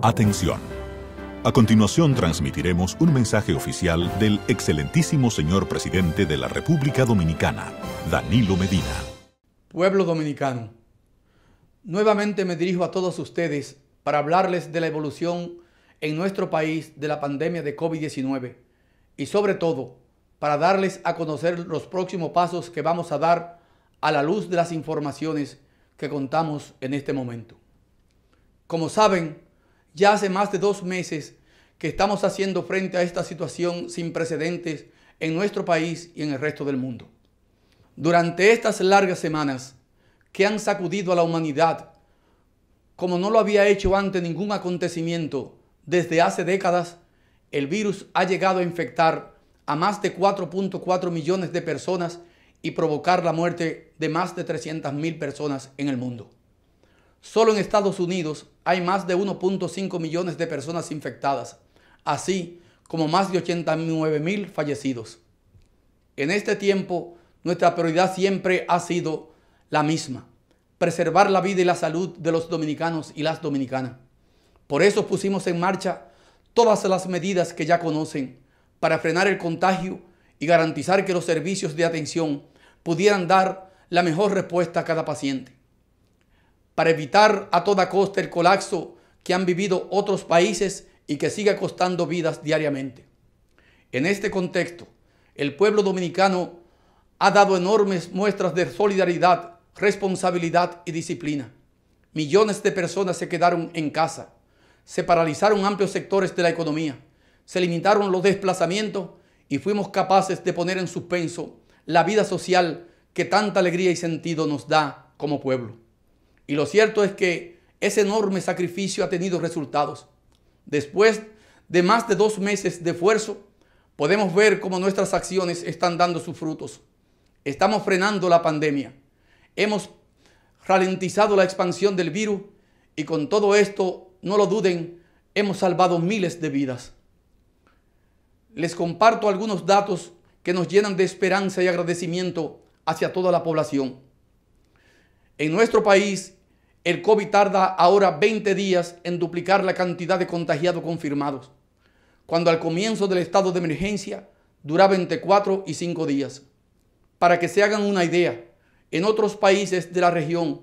Atención. A continuación transmitiremos un mensaje oficial del excelentísimo señor presidente de la República Dominicana, Danilo Medina. Pueblo dominicano, nuevamente me dirijo a todos ustedes para hablarles de la evolución en nuestro país de la pandemia de COVID-19 y sobre todo para darles a conocer los próximos pasos que vamos a dar a la luz de las informaciones que contamos en este momento. Como saben, ya hace más de dos meses que estamos haciendo frente a esta situación sin precedentes en nuestro país y en el resto del mundo. Durante estas largas semanas que han sacudido a la humanidad, como no lo había hecho ante ningún acontecimiento desde hace décadas, el virus ha llegado a infectar a más de 4.4 millones de personas y provocar la muerte de más de 300.000 personas en el mundo. Solo en Estados Unidos hay más de 1.5 millones de personas infectadas, así como más de 89 mil fallecidos. En este tiempo, nuestra prioridad siempre ha sido la misma, preservar la vida y la salud de los dominicanos y las dominicanas. Por eso pusimos en marcha todas las medidas que ya conocen para frenar el contagio y garantizar que los servicios de atención pudieran dar la mejor respuesta a cada paciente para evitar a toda costa el colapso que han vivido otros países y que sigue costando vidas diariamente. En este contexto, el pueblo dominicano ha dado enormes muestras de solidaridad, responsabilidad y disciplina. Millones de personas se quedaron en casa, se paralizaron amplios sectores de la economía, se limitaron los desplazamientos y fuimos capaces de poner en suspenso la vida social que tanta alegría y sentido nos da como pueblo. Y lo cierto es que ese enorme sacrificio ha tenido resultados. Después de más de dos meses de esfuerzo, podemos ver cómo nuestras acciones están dando sus frutos. Estamos frenando la pandemia. Hemos ralentizado la expansión del virus y con todo esto, no lo duden, hemos salvado miles de vidas. Les comparto algunos datos que nos llenan de esperanza y agradecimiento hacia toda la población. En nuestro país el COVID tarda ahora 20 días en duplicar la cantidad de contagiados confirmados, cuando al comienzo del estado de emergencia duraba entre 4 y 5 días. Para que se hagan una idea, en otros países de la región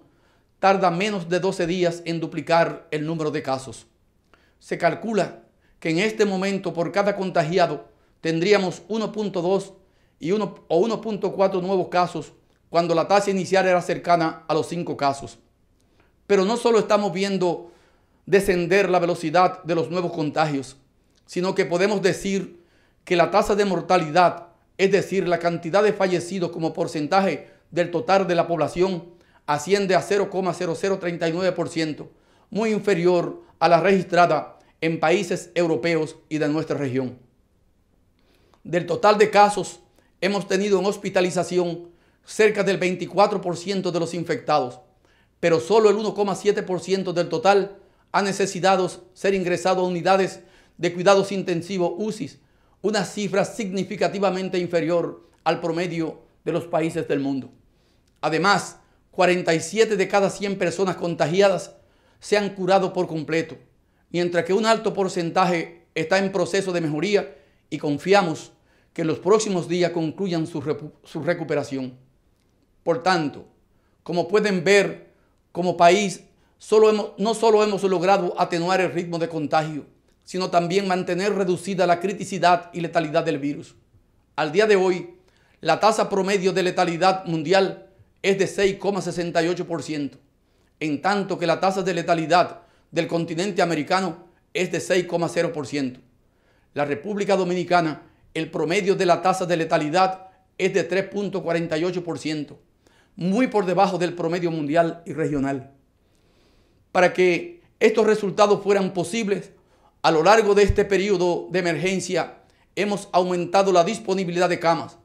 tarda menos de 12 días en duplicar el número de casos. Se calcula que en este momento por cada contagiado tendríamos 1.2 y 1, o 1.4 nuevos casos cuando la tasa inicial era cercana a los 5 casos. Pero no solo estamos viendo descender la velocidad de los nuevos contagios, sino que podemos decir que la tasa de mortalidad, es decir, la cantidad de fallecidos como porcentaje del total de la población, asciende a 0,0039%, muy inferior a la registrada en países europeos y de nuestra región. Del total de casos, hemos tenido en hospitalización cerca del 24% de los infectados, pero solo el 1,7% del total ha necesitado ser ingresado a unidades de cuidados intensivos UCIs, una cifra significativamente inferior al promedio de los países del mundo. Además, 47 de cada 100 personas contagiadas se han curado por completo, mientras que un alto porcentaje está en proceso de mejoría y confiamos que en los próximos días concluyan su, su recuperación. Por tanto, como pueden ver, como país, no solo hemos logrado atenuar el ritmo de contagio, sino también mantener reducida la criticidad y letalidad del virus. Al día de hoy, la tasa promedio de letalidad mundial es de 6,68%, en tanto que la tasa de letalidad del continente americano es de 6,0%. La República Dominicana, el promedio de la tasa de letalidad es de 3,48%, muy por debajo del promedio mundial y regional. Para que estos resultados fueran posibles, a lo largo de este periodo de emergencia hemos aumentado la disponibilidad de camas,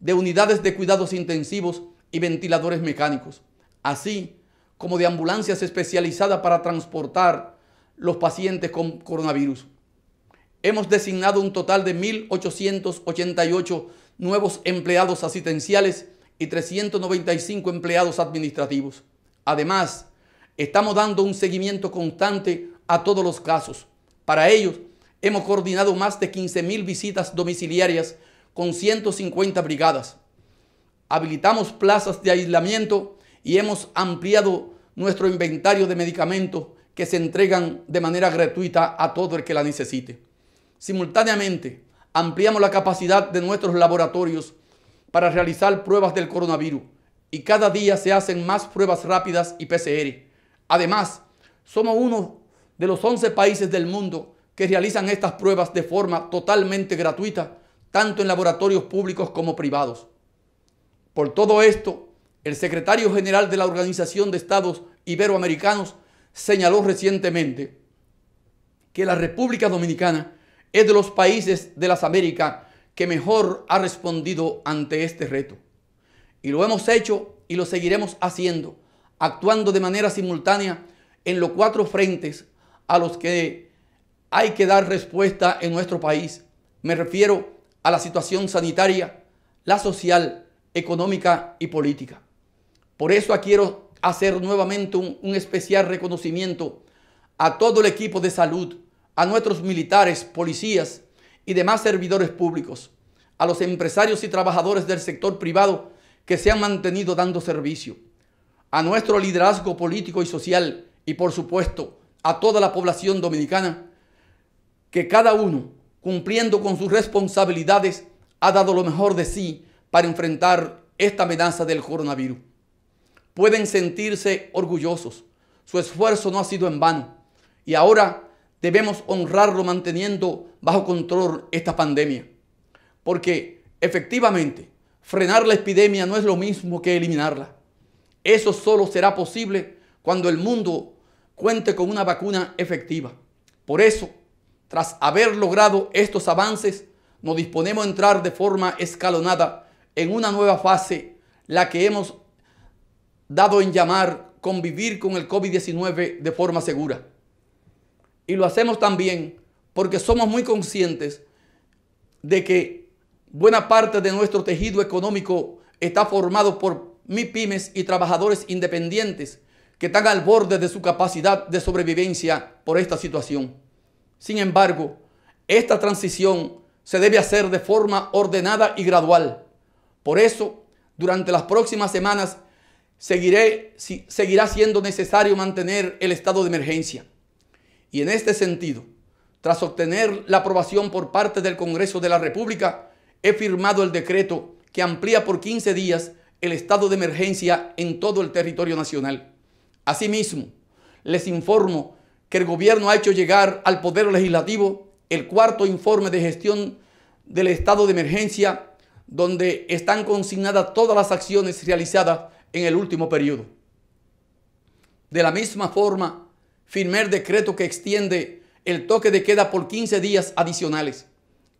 de unidades de cuidados intensivos y ventiladores mecánicos, así como de ambulancias especializadas para transportar los pacientes con coronavirus. Hemos designado un total de 1.888 nuevos empleados asistenciales y 395 empleados administrativos. Además, estamos dando un seguimiento constante a todos los casos. Para ellos, hemos coordinado más de 15.000 visitas domiciliarias con 150 brigadas. Habilitamos plazas de aislamiento y hemos ampliado nuestro inventario de medicamentos que se entregan de manera gratuita a todo el que la necesite. Simultáneamente, ampliamos la capacidad de nuestros laboratorios para realizar pruebas del coronavirus y cada día se hacen más pruebas rápidas y PCR. Además, somos uno de los 11 países del mundo que realizan estas pruebas de forma totalmente gratuita, tanto en laboratorios públicos como privados. Por todo esto, el secretario general de la Organización de Estados Iberoamericanos señaló recientemente que la República Dominicana es de los países de las Américas que mejor ha respondido ante este reto. Y lo hemos hecho y lo seguiremos haciendo, actuando de manera simultánea en los cuatro frentes a los que hay que dar respuesta en nuestro país. Me refiero a la situación sanitaria, la social, económica y política. Por eso quiero hacer nuevamente un, especial reconocimiento a todo el equipo de salud, a nuestros militares, policías, y demás servidores públicos, a los empresarios y trabajadores del sector privado que se han mantenido dando servicio, a nuestro liderazgo político y social y por supuesto a toda la población dominicana, que cada uno, cumpliendo con sus responsabilidades, ha dado lo mejor de sí para enfrentar esta amenaza del coronavirus. Pueden sentirse orgullosos, su esfuerzo no ha sido en vano y ahora debemos honrarlo manteniendo bajo control esta pandemia. Porque efectivamente, frenar la epidemia no es lo mismo que eliminarla. Eso solo será posible cuando el mundo cuente con una vacuna efectiva. Por eso, tras haber logrado estos avances, nos disponemos a entrar de forma escalonada en una nueva fase, la que hemos dado en llamar convivir con el COVID-19 de forma segura. Y lo hacemos también porque somos muy conscientes de que buena parte de nuestro tejido económico está formado por MIPIMES y trabajadores independientes que están al borde de su capacidad de sobrevivencia por esta situación. Sin embargo, esta transición se debe hacer de forma ordenada y gradual. Por eso, durante las próximas semanas, seguirá siendo necesario mantener el estado de emergencia. Y en este sentido, tras obtener la aprobación por parte del Congreso de la República, he firmado el decreto que amplía por 15 días el estado de emergencia en todo el territorio nacional. Asimismo, les informo que el gobierno ha hecho llegar al Poder Legislativo el cuarto informe de gestión del estado de emergencia, donde están consignadas todas las acciones realizadas en el último periodo. De la misma forma, firmé el decreto que extiende el toque de queda por 15 días adicionales.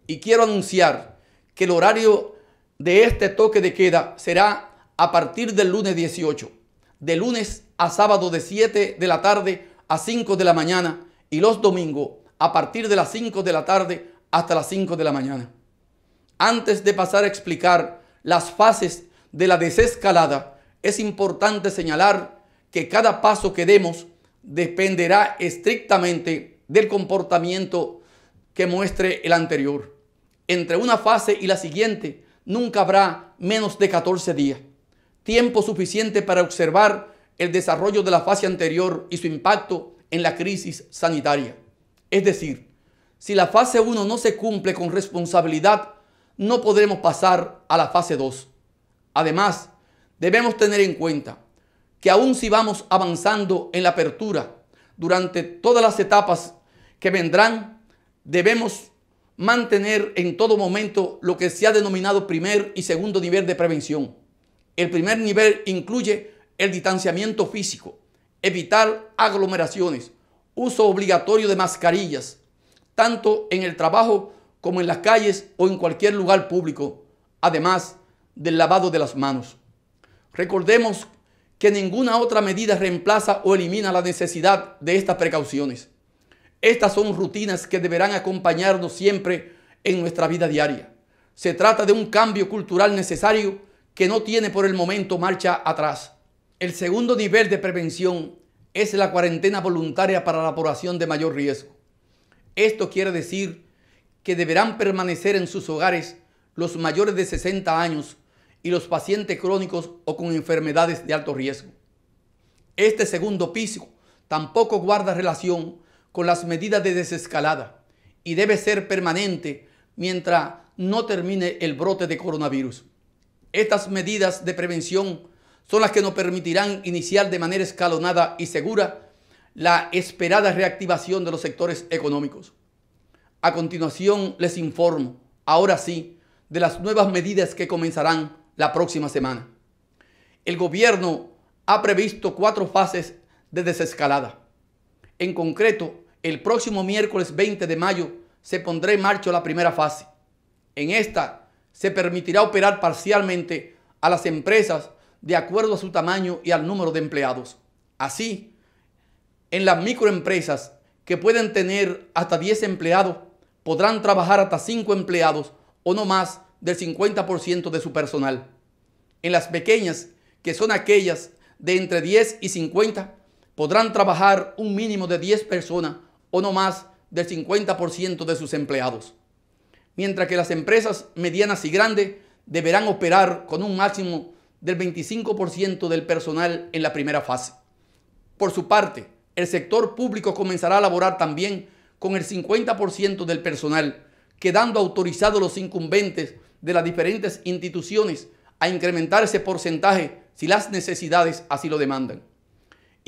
Y quiero anunciar que el horario de este toque de queda será a partir del lunes 18, de lunes a sábado de 7 de la tarde a 5 de la mañana y los domingos a partir de las 5 de la tarde hasta las 5 de la mañana. Antes de pasar a explicar las fases de la desescalada, es importante señalar que cada paso que demos dependerá estrictamente del comportamiento que muestre el anterior. Entre una fase y la siguiente nunca habrá menos de 14 días, tiempo suficiente para observar el desarrollo de la fase anterior y su impacto en la crisis sanitaria. Es decir, si la fase 1 no se cumple con responsabilidad, no podremos pasar a la fase 2. Además, debemos tener en cuenta que aun si vamos avanzando en la apertura durante todas las etapas que vendrán, debemos mantener en todo momento lo que se ha denominado primer y segundo nivel de prevención. El primer nivel incluye el distanciamiento físico, evitar aglomeraciones, uso obligatorio de mascarillas, tanto en el trabajo como en las calles o en cualquier lugar público, además del lavado de las manos. Recordemos que ninguna otra medida reemplaza o elimina la necesidad de estas precauciones. Estas son rutinas que deberán acompañarnos siempre en nuestra vida diaria. Se trata de un cambio cultural necesario que no tiene por el momento marcha atrás. El segundo nivel de prevención es la cuarentena voluntaria para la población de mayor riesgo. Esto quiere decir que deberán permanecer en sus hogares los mayores de 60 años y los pacientes crónicos o con enfermedades de alto riesgo. Este segundo piso tampoco guarda relación con las medidas de desescalada y debe ser permanente mientras no termine el brote de coronavirus. Estas medidas de prevención son las que nos permitirán iniciar de manera escalonada y segura la esperada reactivación de los sectores económicos. A continuación les informo, ahora sí, de las nuevas medidas que comenzarán la próxima semana. El gobierno ha previsto cuatro fases de desescalada. En concreto, el próximo miércoles 20 de mayo se pondrá en marcha la primera fase. En esta se permitirá operar parcialmente a las empresas de acuerdo a su tamaño y al número de empleados. Así, en las microempresas que pueden tener hasta 10 empleados, podrán trabajar hasta 5 empleados o no más del 50% de su personal. En las pequeñas, que son aquellas de entre 10 y 50, podrán trabajar un mínimo de 10 personas o no más del 50% de sus empleados, mientras que las empresas medianas y grandes deberán operar con un máximo del 25% del personal en la primera fase. Por su parte, el sector público comenzará a laborar también con el 50% del personal, quedando autorizados los incumbentes de las diferentes instituciones a incrementar ese porcentaje si las necesidades así lo demandan.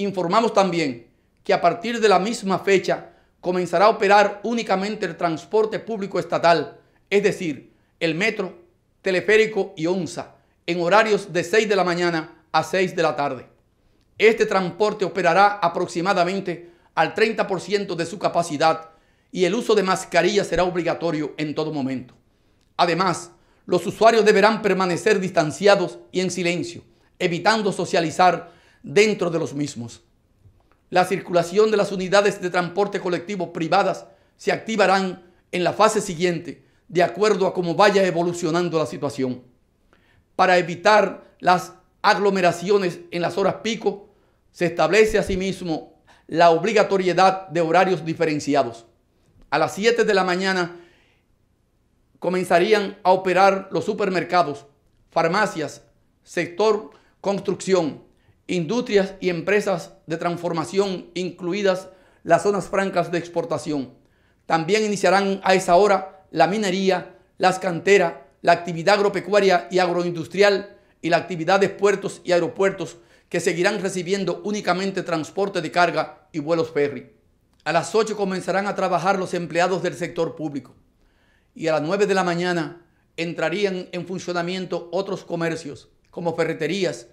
Informamos también que a partir de la misma fecha comenzará a operar únicamente el transporte público estatal, es decir, el metro, teleférico y onza, en horarios de 6 de la mañana a 6 de la tarde. Este transporte operará aproximadamente al 30% de su capacidad y el uso de mascarilla será obligatorio en todo momento. Además, los usuarios deberán permanecer distanciados y en silencio, evitando socializar dentro de los mismos. La circulación de las unidades de transporte colectivo privadas se activarán en la fase siguiente, de acuerdo a cómo vaya evolucionando la situación. Para evitar las aglomeraciones en las horas pico, se establece asimismo la obligatoriedad de horarios diferenciados. A las 7 de la mañana comenzarían a operar los supermercados, farmacias, sector construcción, industrias y empresas de transformación, incluidas las zonas francas de exportación. También iniciarán a esa hora la minería, las canteras, la actividad agropecuaria y agroindustrial y la actividad de puertos y aeropuertos que seguirán recibiendo únicamente transporte de carga y vuelos ferry. A las 8 comenzarán a trabajar los empleados del sector público y a las 9 de la mañana entrarían en funcionamiento otros comercios como ferreterías,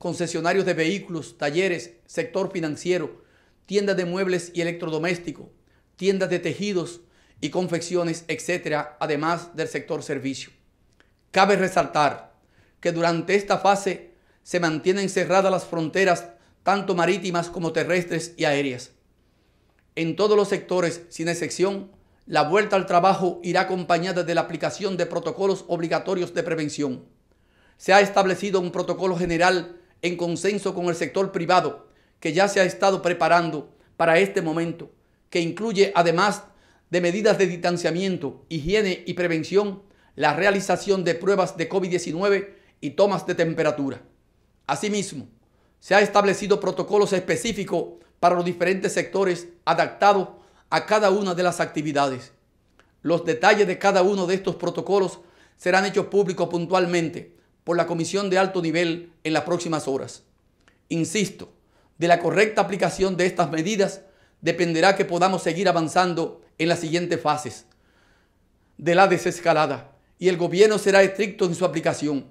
concesionarios de vehículos, talleres, sector financiero, tiendas de muebles y electrodomésticos, tiendas de tejidos y confecciones, etcétera, además del sector servicio. Cabe resaltar que durante esta fase se mantienen cerradas las fronteras tanto marítimas como terrestres y aéreas. En todos los sectores, sin excepción, la vuelta al trabajo irá acompañada de la aplicación de protocolos obligatorios de prevención. Se ha establecido un protocolo general en consenso con el sector privado que ya se ha estado preparando para este momento, que incluye además de medidas de distanciamiento, higiene y prevención, la realización de pruebas de COVID-19 y tomas de temperatura. Asimismo, se ha establecido protocolos específicos para los diferentes sectores adaptados a cada una de las actividades. Los detalles de cada uno de estos protocolos serán hechos públicos puntualmente por la Comisión de Alto Nivel en las próximas horas. Insisto, de la correcta aplicación de estas medidas dependerá que podamos seguir avanzando en las siguientes fases de la desescalada y el gobierno será estricto en su aplicación.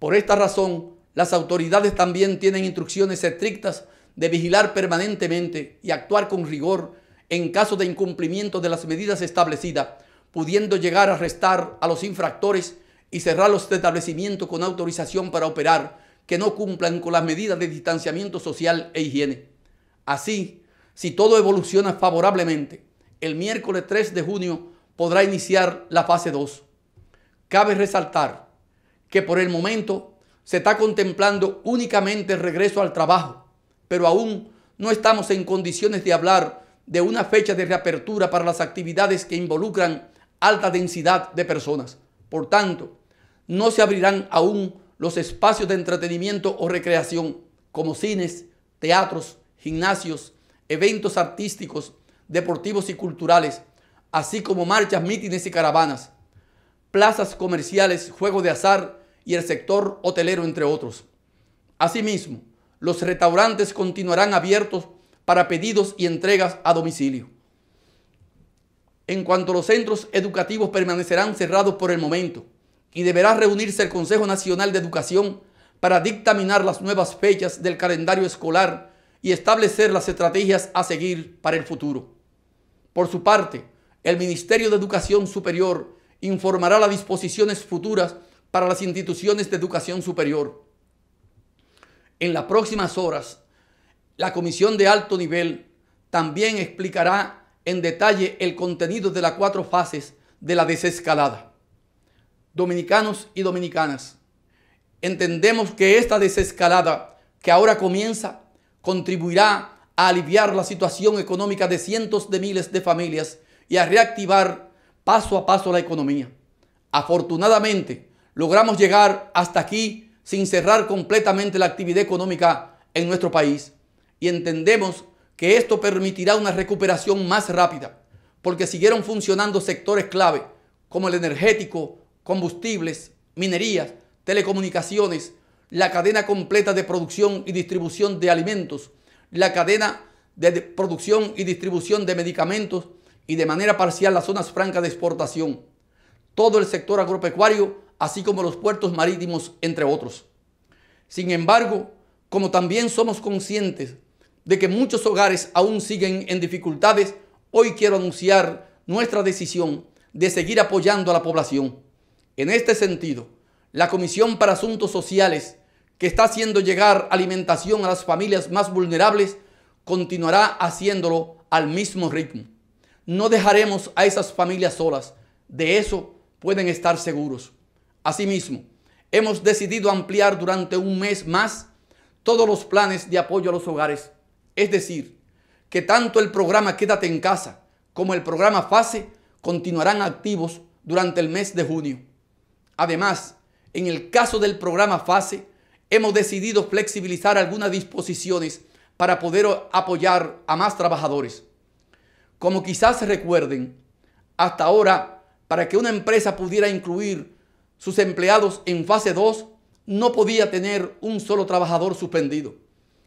Por esta razón, las autoridades también tienen instrucciones estrictas de vigilar permanentemente y actuar con rigor en caso de incumplimiento de las medidas establecidas, pudiendo llegar a arrestar a los infractores y cerrar los establecimientos con autorización para operar que no cumplan con las medidas de distanciamiento social e higiene. Así, si todo evoluciona favorablemente, el miércoles 3 de junio podrá iniciar la fase 2. Cabe resaltar que por el momento se está contemplando únicamente el regreso al trabajo, pero aún no estamos en condiciones de hablar de una fecha de reapertura para las actividades que involucran alta densidad de personas. Por tanto, no se abrirán aún los espacios de entretenimiento o recreación como cines, teatros, gimnasios, eventos artísticos, deportivos y culturales, así como marchas, mítines y caravanas, plazas comerciales, juegos de azar y el sector hotelero, entre otros. Asimismo, los restaurantes continuarán abiertos para pedidos y entregas a domicilio. En cuanto a los centros educativos permanecerán cerrados por el momento, y deberá reunirse el Consejo Nacional de Educación para dictaminar las nuevas fechas del calendario escolar y establecer las estrategias a seguir para el futuro. Por su parte, el Ministerio de Educación Superior informará las disposiciones futuras para las instituciones de educación superior. En las próximas horas, la Comisión de Alto Nivel también explicará en detalle el contenido de las cuatro fases de la desescalada dominicanos y dominicanas, entendemos que esta desescalada que ahora comienza contribuirá a aliviar la situación económica de cientos de miles de familias y a reactivar paso a paso la economía. Afortunadamente, logramos llegar hasta aquí sin cerrar completamente la actividad económica en nuestro país y entendemos que esto permitirá una recuperación más rápida porque siguieron funcionando sectores clave como el energético, combustibles, minerías, telecomunicaciones, la cadena completa de producción y distribución de alimentos, la cadena de producción y distribución de medicamentos y de manera parcial las zonas francas de exportación, todo el sector agropecuario, así como los puertos marítimos, entre otros. Sin embargo, como también somos conscientes de que muchos hogares aún siguen en dificultades, hoy quiero anunciar nuestra decisión de seguir apoyando a la población. En este sentido, la Comisión para Asuntos Sociales, que está haciendo llegar alimentación a las familias más vulnerables, continuará haciéndolo al mismo ritmo. No dejaremos a esas familias solas. De eso pueden estar seguros. Asimismo, hemos decidido ampliar durante un mes más todos los planes de apoyo a los hogares. Es decir, que tanto el programa Quédate en casa como el programa FASE continuarán activos durante el mes de junio. Además, en el caso del programa FASE, hemos decidido flexibilizar algunas disposiciones para poder apoyar a más trabajadores. Como quizás recuerden, hasta ahora, para que una empresa pudiera incluir sus empleados en fase 2, no podía tener un solo trabajador suspendido.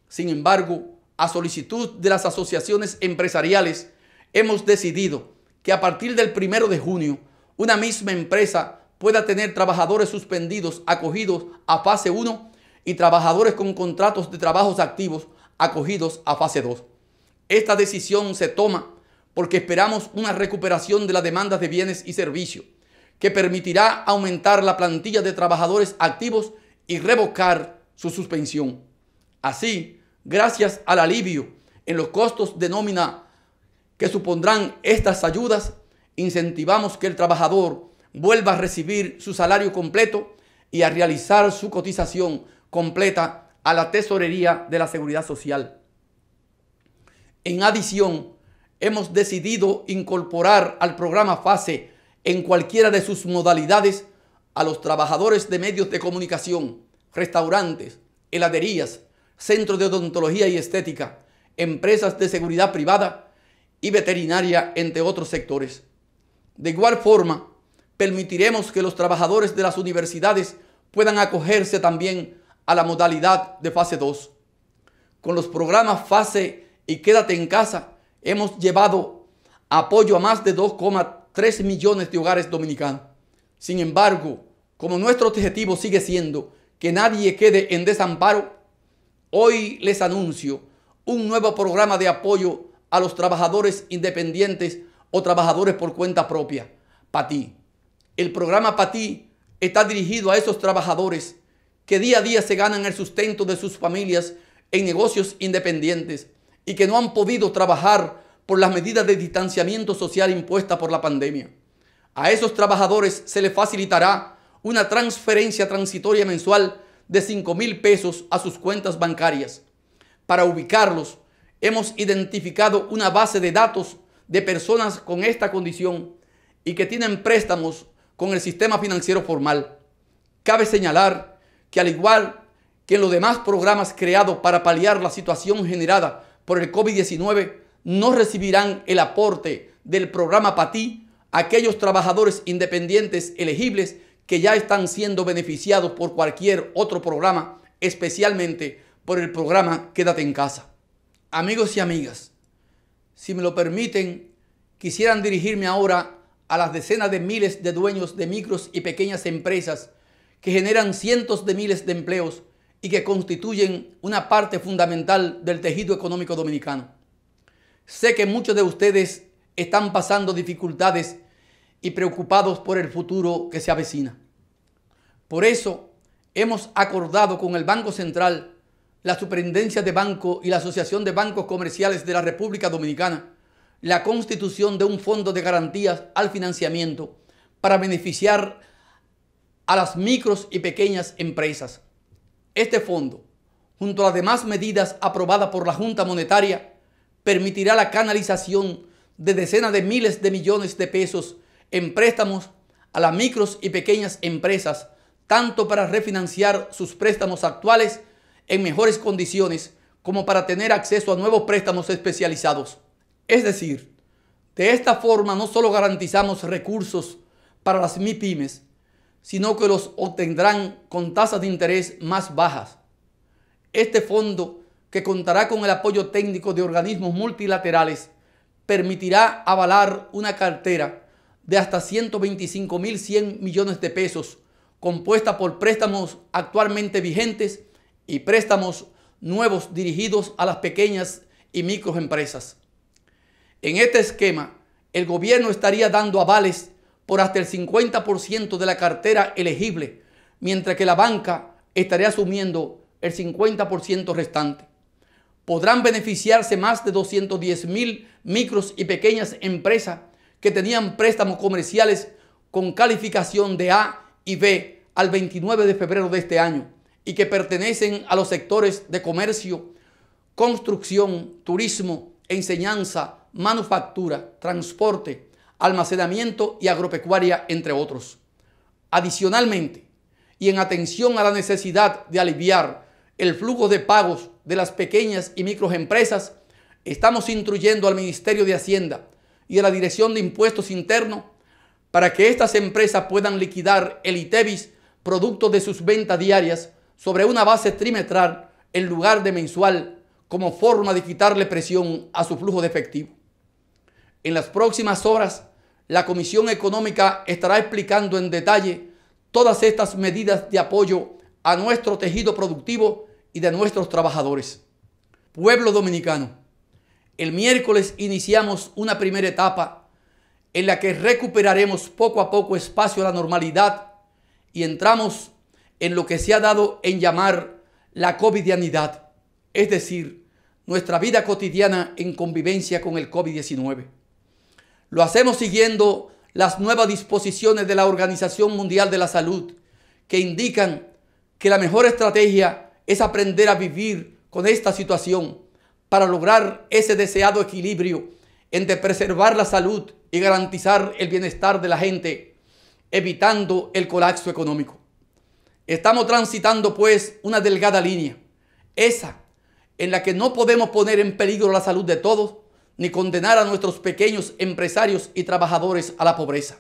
Sin embargo, a solicitud de las asociaciones empresariales, hemos decidido que a partir del primero de junio, una misma empresa pueda tener trabajadores suspendidos acogidos a fase 1 y trabajadores con contratos de trabajos activos acogidos a fase 2. Esta decisión se toma porque esperamos una recuperación de la demanda de bienes y servicios que permitirá aumentar la plantilla de trabajadores activos y revocar su suspensión. Así, gracias al alivio en los costos de nómina que supondrán estas ayudas, incentivamos que el trabajador vuelva a recibir su salario completo y a realizar su cotización completa a la tesorería de la seguridad social. En adición, hemos decidido incorporar al programa FASE en cualquiera de sus modalidades a los trabajadores de medios de comunicación, restaurantes, heladerías, centros de odontología y estética, empresas de seguridad privada y veterinaria, entre otros sectores. De igual forma, permitiremos que los trabajadores de las universidades puedan acogerse también a la modalidad de fase 2. Con los programas fase y quédate en casa, hemos llevado apoyo a más de 2,3 millones de hogares dominicanos. Sin embargo, como nuestro objetivo sigue siendo que nadie quede en desamparo, hoy les anuncio un nuevo programa de apoyo a los trabajadores independientes o trabajadores por cuenta propia. Para ti el programa PATI está dirigido a esos trabajadores que día a día se ganan el sustento de sus familias en negocios independientes y que no han podido trabajar por las medidas de distanciamiento social impuestas por la pandemia. A esos trabajadores se les facilitará una transferencia transitoria mensual de 5 mil pesos a sus cuentas bancarias. Para ubicarlos, hemos identificado una base de datos de personas con esta condición y que tienen préstamos con el sistema financiero formal. Cabe señalar que al igual que los demás programas creados para paliar la situación generada por el COVID-19, no recibirán el aporte del programa PATI aquellos trabajadores independientes elegibles que ya están siendo beneficiados por cualquier otro programa, especialmente por el programa Quédate en casa. Amigos y amigas, si me lo permiten, quisieran dirigirme ahora a las decenas de miles de dueños de micros y pequeñas empresas que generan cientos de miles de empleos y que constituyen una parte fundamental del tejido económico dominicano. Sé que muchos de ustedes están pasando dificultades y preocupados por el futuro que se avecina. Por eso hemos acordado con el Banco Central, la Superintendencia de Banco y la Asociación de Bancos Comerciales de la República Dominicana la constitución de un fondo de garantías al financiamiento para beneficiar a las micros y pequeñas empresas. Este fondo, junto a las demás medidas aprobadas por la Junta Monetaria, permitirá la canalización de decenas de miles de millones de pesos en préstamos a las micros y pequeñas empresas, tanto para refinanciar sus préstamos actuales en mejores condiciones como para tener acceso a nuevos préstamos especializados. Es decir, de esta forma no solo garantizamos recursos para las mipymes, sino que los obtendrán con tasas de interés más bajas. Este fondo, que contará con el apoyo técnico de organismos multilaterales, permitirá avalar una cartera de hasta 125.100 millones de pesos, compuesta por préstamos actualmente vigentes y préstamos nuevos dirigidos a las pequeñas y microempresas. En este esquema, el gobierno estaría dando avales por hasta el 50% de la cartera elegible, mientras que la banca estaría asumiendo el 50% restante. Podrán beneficiarse más de 210 mil micros y pequeñas empresas que tenían préstamos comerciales con calificación de A y B al 29 de febrero de este año y que pertenecen a los sectores de comercio, construcción, turismo, enseñanza, manufactura, transporte, almacenamiento y agropecuaria, entre otros. Adicionalmente, y en atención a la necesidad de aliviar el flujo de pagos de las pequeñas y microempresas, estamos instruyendo al Ministerio de Hacienda y a la Dirección de Impuestos Internos para que estas empresas puedan liquidar el ITEVIS producto de sus ventas diarias sobre una base trimestral en lugar de mensual como forma de quitarle presión a su flujo de efectivo. En las próximas horas, la Comisión Económica estará explicando en detalle todas estas medidas de apoyo a nuestro tejido productivo y de nuestros trabajadores. Pueblo dominicano, el miércoles iniciamos una primera etapa en la que recuperaremos poco a poco espacio a la normalidad y entramos en lo que se ha dado en llamar la covidianidad, es decir, nuestra vida cotidiana en convivencia con el COVID-19. Lo hacemos siguiendo las nuevas disposiciones de la Organización Mundial de la Salud, que indican que la mejor estrategia es aprender a vivir con esta situación para lograr ese deseado equilibrio entre preservar la salud y garantizar el bienestar de la gente, evitando el colapso económico. Estamos transitando pues una delgada línea, esa en la que no podemos poner en peligro la salud de todos, ni condenar a nuestros pequeños empresarios y trabajadores a la pobreza.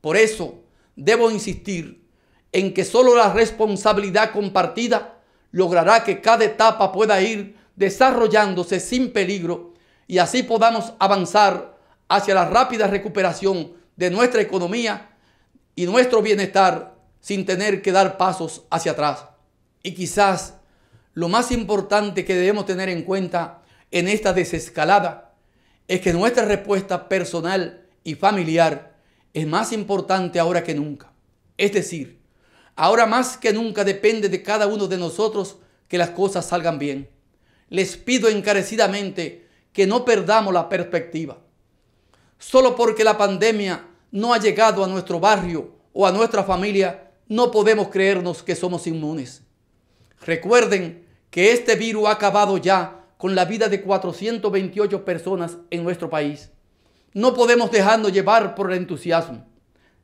Por eso, debo insistir en que solo la responsabilidad compartida logrará que cada etapa pueda ir desarrollándose sin peligro y así podamos avanzar hacia la rápida recuperación de nuestra economía y nuestro bienestar sin tener que dar pasos hacia atrás. Y quizás lo más importante que debemos tener en cuenta en esta desescalada es que nuestra respuesta personal y familiar es más importante ahora que nunca. Es decir, ahora más que nunca depende de cada uno de nosotros que las cosas salgan bien. Les pido encarecidamente que no perdamos la perspectiva. Solo porque la pandemia no ha llegado a nuestro barrio o a nuestra familia, no podemos creernos que somos inmunes. Recuerden que este virus ha acabado ya con la vida de 428 personas en nuestro país. No podemos dejarnos llevar por el entusiasmo.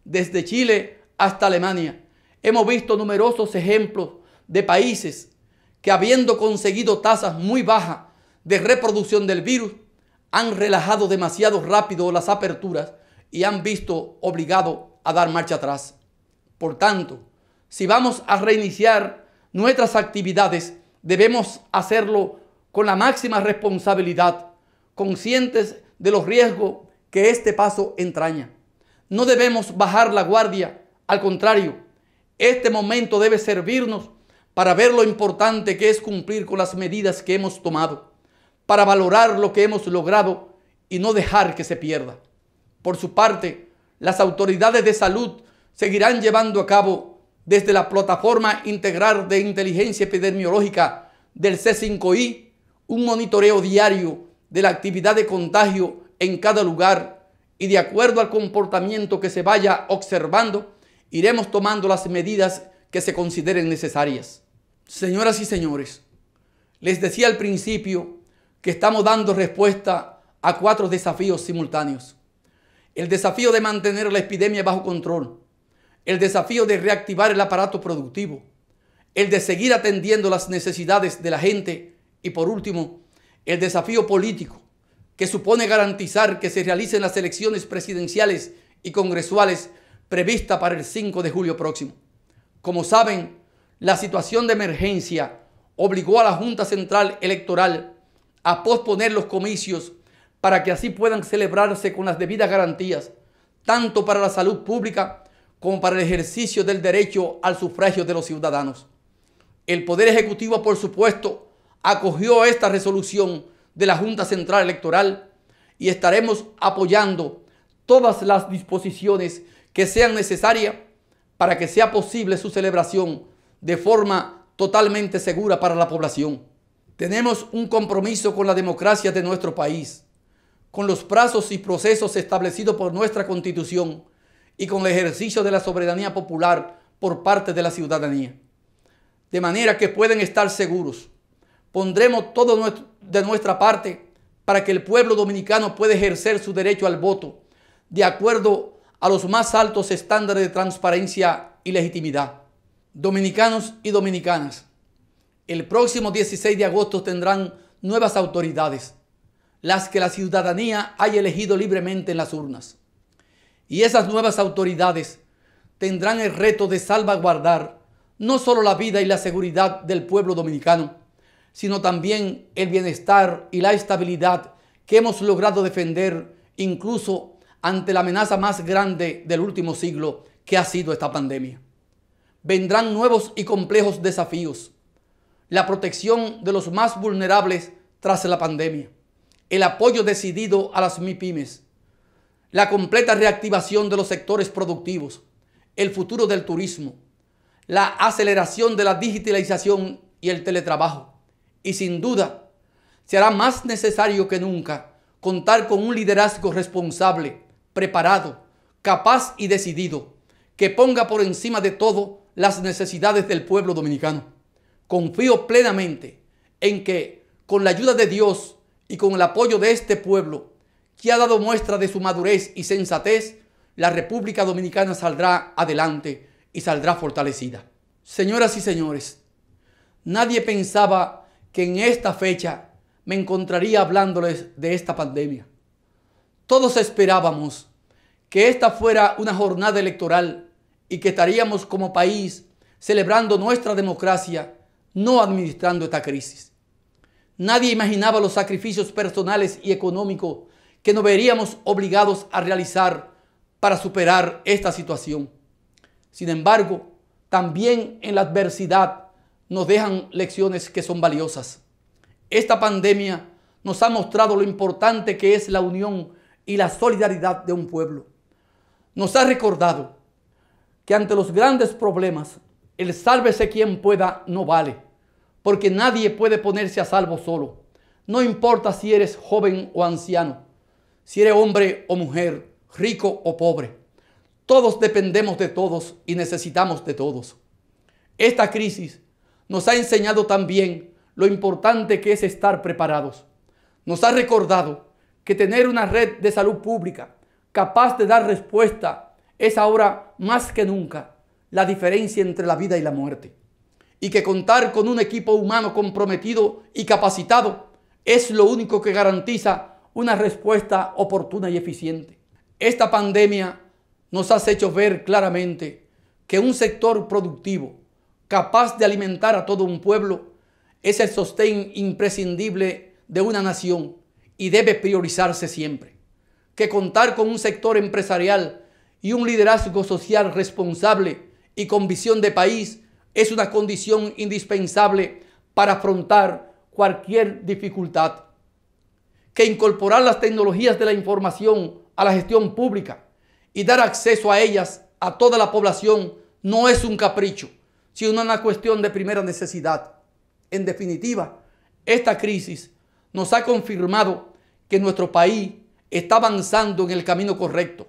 Desde Chile hasta Alemania hemos visto numerosos ejemplos de países que habiendo conseguido tasas muy bajas de reproducción del virus, han relajado demasiado rápido las aperturas y han visto obligado a dar marcha atrás. Por tanto, si vamos a reiniciar nuestras actividades, debemos hacerlo con la máxima responsabilidad, conscientes de los riesgos que este paso entraña. No debemos bajar la guardia, al contrario, este momento debe servirnos para ver lo importante que es cumplir con las medidas que hemos tomado, para valorar lo que hemos logrado y no dejar que se pierda. Por su parte, las autoridades de salud seguirán llevando a cabo desde la plataforma integral de inteligencia epidemiológica del C5I un monitoreo diario de la actividad de contagio en cada lugar y de acuerdo al comportamiento que se vaya observando, iremos tomando las medidas que se consideren necesarias. Señoras y señores, les decía al principio que estamos dando respuesta a cuatro desafíos simultáneos. El desafío de mantener la epidemia bajo control, el desafío de reactivar el aparato productivo, el de seguir atendiendo las necesidades de la gente y por último, el desafío político que supone garantizar que se realicen las elecciones presidenciales y congresuales prevista para el 5 de julio próximo. Como saben, la situación de emergencia obligó a la Junta Central Electoral a posponer los comicios para que así puedan celebrarse con las debidas garantías, tanto para la salud pública como para el ejercicio del derecho al sufragio de los ciudadanos. El Poder Ejecutivo, por supuesto, acogió esta resolución de la Junta Central Electoral y estaremos apoyando todas las disposiciones que sean necesarias para que sea posible su celebración de forma totalmente segura para la población. Tenemos un compromiso con la democracia de nuestro país, con los plazos y procesos establecidos por nuestra Constitución y con el ejercicio de la soberanía popular por parte de la ciudadanía. De manera que pueden estar seguros pondremos todo de nuestra parte para que el pueblo dominicano pueda ejercer su derecho al voto de acuerdo a los más altos estándares de transparencia y legitimidad. Dominicanos y dominicanas, el próximo 16 de agosto tendrán nuevas autoridades, las que la ciudadanía haya elegido libremente en las urnas. Y esas nuevas autoridades tendrán el reto de salvaguardar no solo la vida y la seguridad del pueblo dominicano, sino también el bienestar y la estabilidad que hemos logrado defender incluso ante la amenaza más grande del último siglo que ha sido esta pandemia. Vendrán nuevos y complejos desafíos. La protección de los más vulnerables tras la pandemia. El apoyo decidido a las MIPIMES. La completa reactivación de los sectores productivos. El futuro del turismo. La aceleración de la digitalización y el teletrabajo y sin duda, será más necesario que nunca contar con un liderazgo responsable, preparado, capaz y decidido, que ponga por encima de todo las necesidades del pueblo dominicano. Confío plenamente en que, con la ayuda de Dios y con el apoyo de este pueblo, que ha dado muestra de su madurez y sensatez, la República Dominicana saldrá adelante y saldrá fortalecida. Señoras y señores, nadie pensaba que en esta fecha me encontraría hablándoles de esta pandemia. Todos esperábamos que esta fuera una jornada electoral y que estaríamos como país celebrando nuestra democracia, no administrando esta crisis. Nadie imaginaba los sacrificios personales y económicos que nos veríamos obligados a realizar para superar esta situación. Sin embargo, también en la adversidad nos dejan lecciones que son valiosas. Esta pandemia nos ha mostrado lo importante que es la unión y la solidaridad de un pueblo. Nos ha recordado que ante los grandes problemas, el sálvese quien pueda no vale, porque nadie puede ponerse a salvo solo. No importa si eres joven o anciano, si eres hombre o mujer, rico o pobre. Todos dependemos de todos y necesitamos de todos. Esta crisis nos ha enseñado también lo importante que es estar preparados. Nos ha recordado que tener una red de salud pública capaz de dar respuesta es ahora más que nunca la diferencia entre la vida y la muerte. Y que contar con un equipo humano comprometido y capacitado es lo único que garantiza una respuesta oportuna y eficiente. Esta pandemia nos ha hecho ver claramente que un sector productivo capaz de alimentar a todo un pueblo, es el sostén imprescindible de una nación y debe priorizarse siempre. Que contar con un sector empresarial y un liderazgo social responsable y con visión de país es una condición indispensable para afrontar cualquier dificultad. Que incorporar las tecnologías de la información a la gestión pública y dar acceso a ellas a toda la población no es un capricho, sino una cuestión de primera necesidad. En definitiva, esta crisis nos ha confirmado que nuestro país está avanzando en el camino correcto,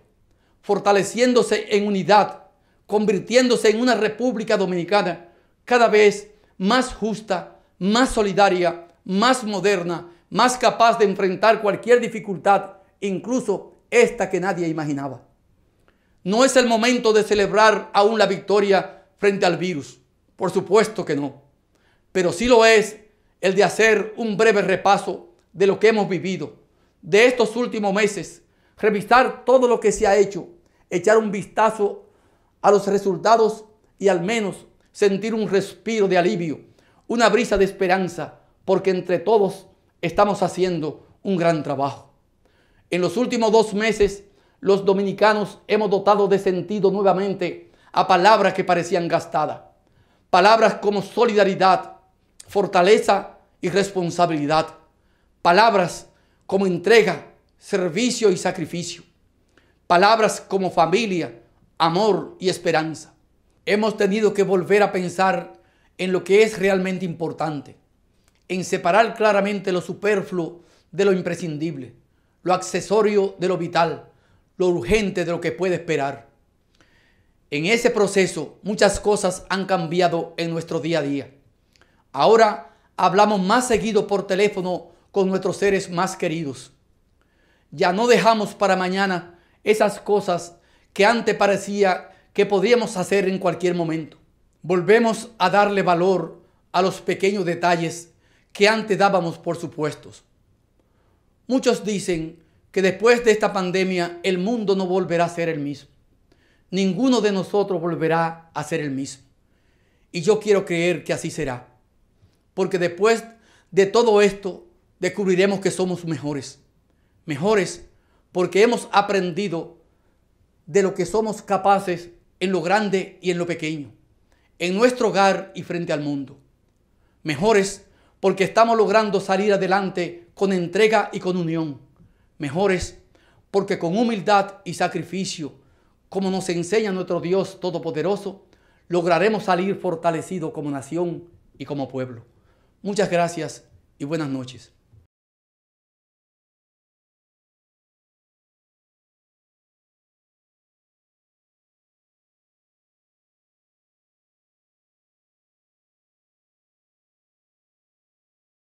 fortaleciéndose en unidad, convirtiéndose en una República Dominicana cada vez más justa, más solidaria, más moderna, más capaz de enfrentar cualquier dificultad, incluso esta que nadie imaginaba. No es el momento de celebrar aún la victoria frente al virus. Por supuesto que no. Pero sí lo es el de hacer un breve repaso de lo que hemos vivido, de estos últimos meses, revisar todo lo que se ha hecho, echar un vistazo a los resultados y al menos sentir un respiro de alivio, una brisa de esperanza, porque entre todos estamos haciendo un gran trabajo. En los últimos dos meses, los dominicanos hemos dotado de sentido nuevamente a palabras que parecían gastadas. Palabras como solidaridad, fortaleza y responsabilidad. Palabras como entrega, servicio y sacrificio. Palabras como familia, amor y esperanza. Hemos tenido que volver a pensar en lo que es realmente importante, en separar claramente lo superfluo de lo imprescindible, lo accesorio de lo vital, lo urgente de lo que puede esperar. En ese proceso muchas cosas han cambiado en nuestro día a día. Ahora hablamos más seguido por teléfono con nuestros seres más queridos. Ya no dejamos para mañana esas cosas que antes parecía que podíamos hacer en cualquier momento. Volvemos a darle valor a los pequeños detalles que antes dábamos por supuestos. Muchos dicen que después de esta pandemia el mundo no volverá a ser el mismo ninguno de nosotros volverá a ser el mismo. Y yo quiero creer que así será. Porque después de todo esto, descubriremos que somos mejores. Mejores porque hemos aprendido de lo que somos capaces en lo grande y en lo pequeño, en nuestro hogar y frente al mundo. Mejores porque estamos logrando salir adelante con entrega y con unión. Mejores porque con humildad y sacrificio como nos enseña nuestro Dios Todopoderoso, lograremos salir fortalecidos como nación y como pueblo. Muchas gracias y buenas noches.